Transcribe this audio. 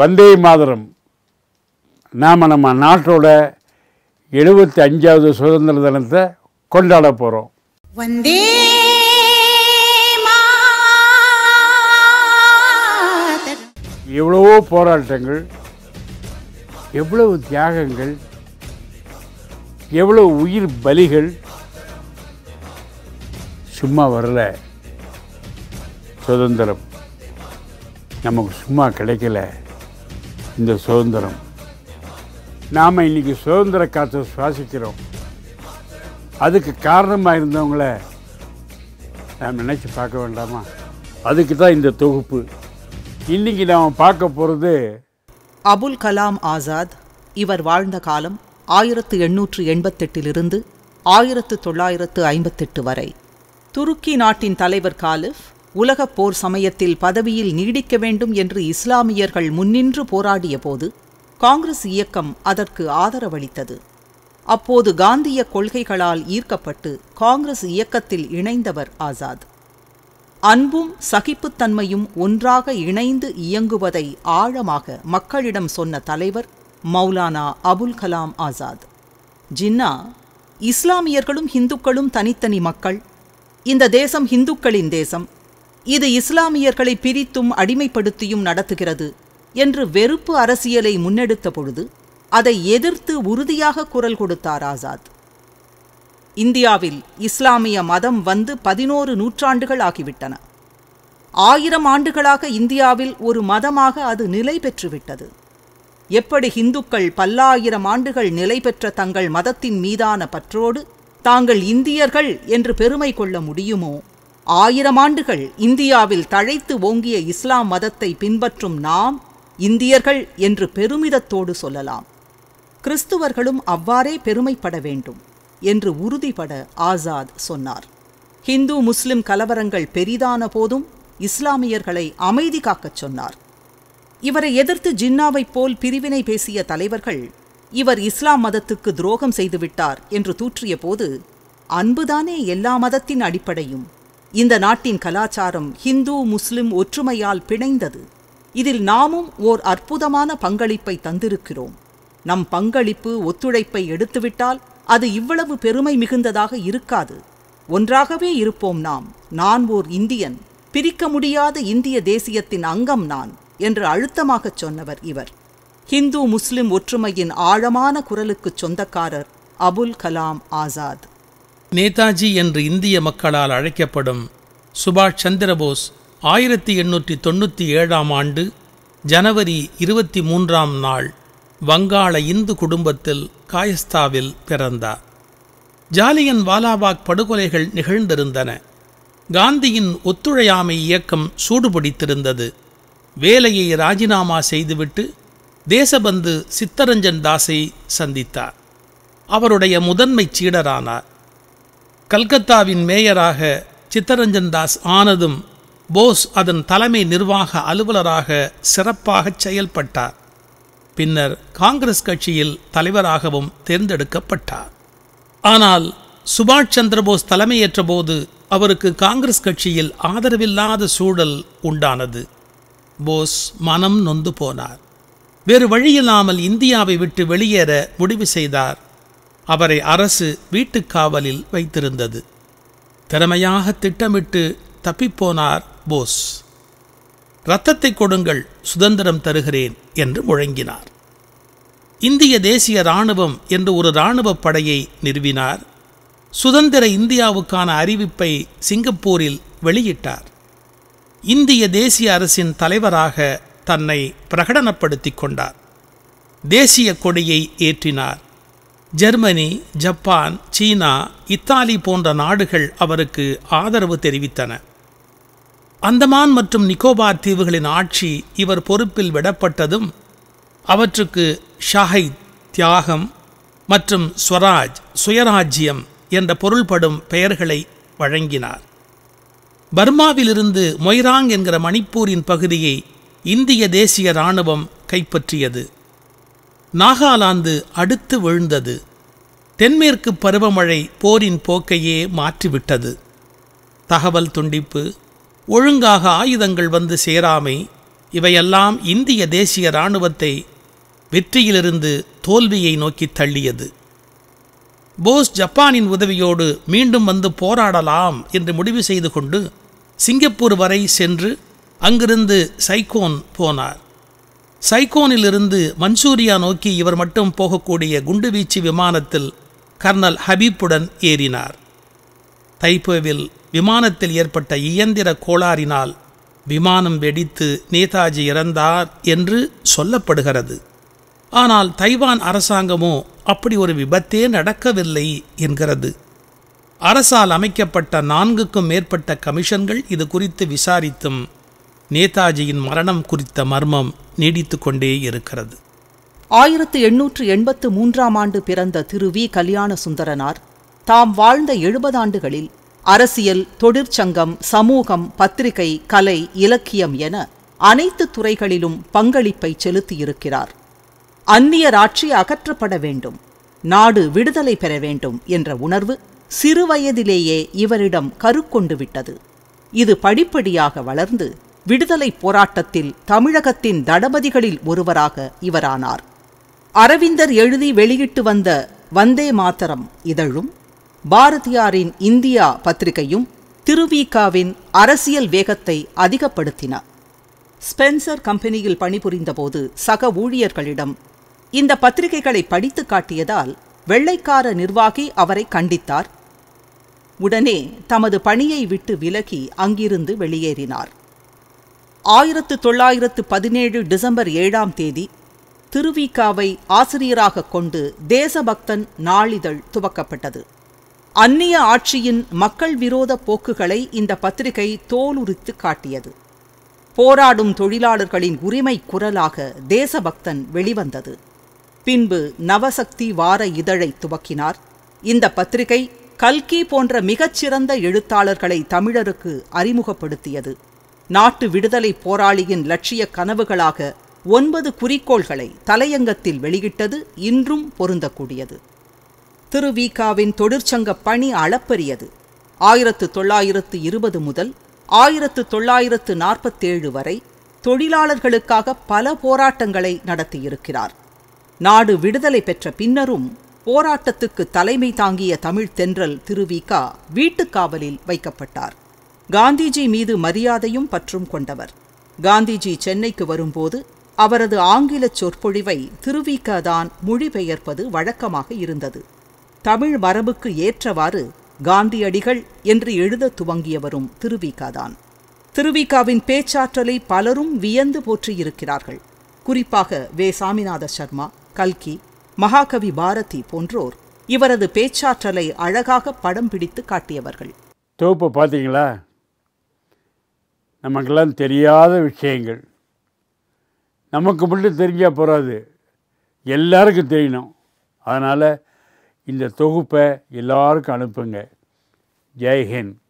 வந்தே மாதரம் நாம் நம்ம நாட்டோட எழுபத்தி அஞ்சாவது சுதந்திர தினத்தை கொண்டாட போகிறோம் வந்தே எவ்வளவோ போராட்டங்கள் எவ்வளவு தியாகங்கள் எவ்வளவு உயிர் பலிகள் சும்மா வரல சுதந்திரம் நமக்கு சும்மா கிடைக்கல இந்த சுதந்திரம் நாம் இன்றைக்கி சுதந்திர காற்றை சுவாசிக்கிறோம் அதுக்கு காரணமாக இருந்தவங்கள நாம் நினச்சி பார்க்க வேண்டாமா அதுக்கு தான் இந்த தொகுப்பு இன்றைக்கி நாம் பார்க்க போகிறது அபுல் கலாம் ஆசாத் இவர் வாழ்ந்த காலம் ஆயிரத்து எண்ணூற்று எண்பத்தெட்டிலிருந்து ஆயிரத்து தொள்ளாயிரத்து ஐம்பத்தெட்டு வரை துருக்கி நாட்டின் தலைவர் காலிஃப் உலகப் போர் சமயத்தில் பதவியில் நீடிக்க வேண்டும் என்று இஸ்லாமியர்கள் முன்னின்று போராடிய போது காங்கிரஸ் இயக்கம் அதற்கு ஆதரவளித்தது அப்போது காந்திய கொள்கைகளால் ஈர்க்கப்பட்டு காங்கிரஸ் இயக்கத்தில் இணைந்தவர் ஆசாத் அன்பும் சகிப்புத்தன்மையும் ஒன்றாக இணைந்து இயங்குவதை ஆழமாக மக்களிடம் சொன்ன தலைவர் மௌலானா அபுல் கலாம் ஆசாத் ஜின்னா இஸ்லாமியர்களும் இந்துக்களும் தனித்தனி மக்கள் இந்த தேசம் இந்துக்களின் தேசம் இது இஸ்லாமியர்களை பிரித்தும் அடிமைப்படுத்தியும் நடத்துகிறது என்று வெறுப்பு அரசியலை முன்னெடுத்த பொழுது அதை எதிர்த்து உறுதியாக குரல் கொடுத்தார் ஆசாத் இந்தியாவில் இஸ்லாமிய மதம் வந்து பதினோரு நூற்றாண்டுகள் ஆகிவிட்டன ஆயிரம் ஆண்டுகளாக இந்தியாவில் ஒரு மதமாக அது நிலை பெற்றுவிட்டது எப்படி ஹிந்துக்கள் பல்லாயிரம் ஆண்டுகள் நிலை பெற்ற தங்கள் மதத்தின் மீதான பற்றோடு தாங்கள் இந்தியர்கள் என்று பெருமை கொள்ள முடியுமோ ஆயிரம் ஆண்டுகள் இந்தியாவில் தழைத்து ஓங்கிய இஸ்லாம் மதத்தை பின்பற்றும் நாம் இந்தியர்கள் என்று பெருமிதத்தோடு சொல்லலாம் கிறிஸ்துவர்களும் அவ்வாறே பெருமைப்பட வேண்டும் என்று உறுதிபட ஆசாத் சொன்னார் ஹிந்து முஸ்லிம் கலவரங்கள் பெரிதான போதும் இஸ்லாமியர்களை அமைதி காக்கச் சொன்னார் இவரை எதிர்த்து ஜின்னாவைப் போல் பிரிவினை பேசிய தலைவர்கள் இவர் இஸ்லாம் மதத்துக்கு துரோகம் செய்துவிட்டார் என்று தூற்றிய போது அன்புதானே எல்லா மதத்தின் அடிப்படையும் இந்த நாட்டின் கலாச்சாரம் ஹிந்து முஸ்லிம் ஒற்றுமையால் பிணைந்தது இதில் நாமும் ஓர் அற்புதமான பங்களிப்பை தந்திருக்கிறோம் நம் பங்களிப்பு ஒத்துழைப்பை எடுத்துவிட்டால் அது இவ்வளவு பெருமை மிகுந்ததாக இருக்காது ஒன்றாகவே இருப்போம் நாம் நான் ஓர் இந்தியன் பிரிக்க முடியாத இந்திய தேசியத்தின் அங்கம் நான் என்று அழுத்தமாகச் சொன்னவர் இவர் ஹிந்து முஸ்லிம் ஒற்றுமையின் ஆழமான குரலுக்கு சொந்தக்காரர் அபுல் கலாம் ஆசாத் நேதாஜி என்று இந்திய மக்களால் அழைக்கப்படும் சுபாஷ் சந்திரபோஸ் ஆயிரத்தி எண்ணூற்றி தொண்ணூற்றி ஏழாம் ஆண்டு ஜனவரி இருபத்தி மூன்றாம் நாள் வங்காள இந்து குடும்பத்தில் காயஸ்தாவில் பிறந்தார் ஜாலியன் வாலாபாக் படுகொலைகள் நிகழ்ந்திருந்தன காந்தியின் ஒத்துழையாமை இயக்கம் சூடுபிடித்திருந்தது வேலையை ராஜினாமா செய்துவிட்டு தேசபந்து சித்தரஞ்சன் தாஸை சந்தித்தார் அவருடைய முதன்மை சீடரானார் கல்கத்தாவின் மேயராக சித்தரஞ்சன் தாஸ் ஆனதும் போஸ் அதன் தலைமை நிர்வாக அலுவலராக சிறப்பாக செயல்பட்டார் பின்னர் காங்கிரஸ் கட்சியில் தலைவராகவும் தேர்ந்தெடுக்கப்பட்டார் ஆனால் சுபாஷ் சந்திரபோஸ் தலைமையேற்ற போது அவருக்கு காங்கிரஸ் கட்சியில் ஆதரவில்லாத சூழல் உண்டானது போஸ் மனம் நொந்து போனார் வேறு வழியில்லாமல் இந்தியாவை விட்டு வெளியேற முடிவு செய்தார் அவரை அரசு வீட்டுக்காவலில் வைத்திருந்தது திறமையாக திட்டமிட்டு தப்பிப்போனார் போஸ் இரத்தத்தை கொடுங்கள் சுதந்திரம் தருகிறேன் என்று முழங்கினார் இந்திய தேசிய இராணுவம் என்று ஒரு இராணுவ படையை நிறுவினார் சுதந்திர இந்தியாவுக்கான அறிவிப்பை சிங்கப்பூரில் வெளியிட்டார் இந்திய தேசிய அரசின் தலைவராக தன்னை பிரகடனப்படுத்திக் கொண்டார் தேசிய கொடியை ஏற்றினார் ஜெர்மனி ஜப்பான் சீனா இத்தாலி போன்ற நாடுகள் அவருக்கு ஆதரவு தெரிவித்தன அந்தமான் மற்றும் நிக்கோபார் தீவுகளின் ஆட்சி இவர் பொறுப்பில் விடப்பட்டதும் அவற்றுக்கு ஷாஹித் தியாகம் மற்றும் ஸ்வராஜ் சுயராஜ்யம் என்ற பொருள்படும் பெயர்களை வழங்கினார் பர்மாவிலிருந்து மொய்ராங் என்கிற மணிப்பூரின் பகுதியை இந்திய தேசிய இராணுவம் கைப்பற்றியது நாகாலாந்து அடுத்து விழுந்தது தென்மேற்கு பருவமழை போரின் போக்கையே மாற்றிவிட்டது தகவல் துண்டிப்பு ஒழுங்காக ஆயுதங்கள் வந்து சேராமை இவையெல்லாம் இந்திய தேசிய இராணுவத்தை வெற்றியிலிருந்து தோல்வியை நோக்கி தள்ளியது போஸ் ஜப்பானின் உதவியோடு மீண்டும் வந்து போராடலாம் என்று முடிவு செய்து கொண்டு சிங்கப்பூர் வரை சென்று அங்கிருந்து சைகோன் போனார் சைகோனிலிருந்து மன்சூரியா நோக்கி இவர் மட்டும் போகக்கூடிய குண்டுவீச்சு விமானத்தில் கர்னல் ஹபீப்புடன் ஏறினார் தைப்போவில் விமானத்தில் ஏற்பட்ட இயந்திர கோளாறினால் விமானம் வெடித்து நேதாஜி இறந்தார் என்று சொல்லப்படுகிறது ஆனால் தைவான் அரசாங்கமோ அப்படி ஒரு விபத்தே நடக்கவில்லை என்கிறது அரசால் அமைக்கப்பட்ட நான்குக்கும் மேற்பட்ட கமிஷன்கள் இது குறித்து விசாரித்தும் நேதாஜியின் மரணம் குறித்த மர்மம் நீடித்து கொண்டே இருக்கிறது ஆயிரத்து எண்ணூற்று எண்பத்து மூன்றாம் ஆண்டு பிறந்த திரு வி கல்யாண சுந்தரனார் தாம் வாழ்ந்த எழுபது ஆண்டுகளில் அரசியல் தொழிற்சங்கம் சமூகம் பத்திரிகை கலை இலக்கியம் என அனைத்து துறைகளிலும் பங்களிப்பை செலுத்தியிருக்கிறார் அந்நியர் ஆட்சி அகற்றப்பட வேண்டும் நாடு விடுதலை பெற வேண்டும் என்ற உணர்வு சிறுவயதிலேயே இவரிடம் கருக்கொண்டு விட்டது இது படிப்படியாக வளர்ந்து விடுதலை போராட்டத்தில் தமிழகத்தின் தடபதிகளில் ஒருவராக இவரானார் அரவிந்தர் எழுதி வெளியிட்டு வந்த வந்தே மாத்தரம் இதழும் பாரதியாரின் இந்தியா பத்திரிகையும் திருவிகாவின் அரசியல் வேகத்தை அதிகப்படுத்தின ஸ்பென்சர் கம்பெனியில் பணிபுரிந்தபோது சக ஊழியர்களிடம் இந்த பத்திரிகைகளை படித்து காட்டியதால் வெள்ளைக்கார நிர்வாகி அவரை கண்டித்தார் உடனே தமது பணியை விட்டு விலகி அங்கிருந்து வெளியேறினார் ஆயிரத்து தொள்ளாயிரத்து பதினேழு டிசம்பர் ஏழாம் தேதி திருவிகாவை ஆசிரியராக கொண்டு தேசபக்தன் நாளிதழ் துவக்கப்பட்டது அந்நிய ஆட்சியின் மக்கள் விரோத போக்குகளை இந்த பத்திரிகை தோலுரித்து காட்டியது போராடும் தொழிலாளர்களின் உரிமை குரலாக தேசபக்தன் வெளிவந்தது பின்பு நவசக்தி வார இதழை துவக்கினார் இந்த பத்திரிகை கல்கி போன்ற மிகச்சிறந்த எழுத்தாளர்களை தமிழருக்கு அறிமுகப்படுத்தியது நாட்டு விடுதலை போராளியின் லட்சிய கனவுகளாக ஒன்பது குறிக்கோள்களை தலையங்கத்தில் வெளியிட்டது இன்றும் பொருந்தக்கூடியது திருவிகாவின் தொழிற்சங்க பணி அளப்பரியது ஆயிரத்து தொள்ளாயிரத்து இருபது முதல் ஆயிரத்து தொள்ளாயிரத்து நாற்பத்தேழு வரை தொழிலாளர்களுக்காக பல போராட்டங்களை நடத்தியிருக்கிறார் நாடு விடுதலை பெற்ற பின்னரும் போராட்டத்துக்கு தலைமை தாங்கிய தமிழ் தென்றல் திருவிகா வீட்டுக்காவலில் வைக்கப்பட்டார் காந்திஜி மீது மரியாதையும் பற்றும் கொண்டவர் காந்திஜி சென்னைக்கு வரும்போது அவரது ஆங்கில சொற்பொழிவை திருவிக்கதான் மொழிபெயர்ப்பது வழக்கமாக இருந்தது தமிழ் மரபுக்கு ஏற்றவாறு காந்தியடிகள் என்று எழுத துவங்கியவரும் திருவிக்காதான் திருவிக்காவின் பேச்சாற்றலை பலரும் வியந்து போற்றியிருக்கிறார்கள் குறிப்பாக வே சாமிநாத சர்மா கல்கி மகாகவி பாரதி போன்றோர் இவரது பேச்சாற்றலை அழகாக படம் பிடித்து காட்டியவர்கள் தொகுப்பு பார்த்தீங்களா நமக்கெல்லாம் தெரியாத விஷயங்கள் நமக்கு மட்டும் தெரிஞ்சால் போகாது எல்லாருக்கும் தெரியணும் அதனால் இந்த தொகுப்பை எல்லாருக்கும் அனுப்புங்க ஜெய்ஹிந்த்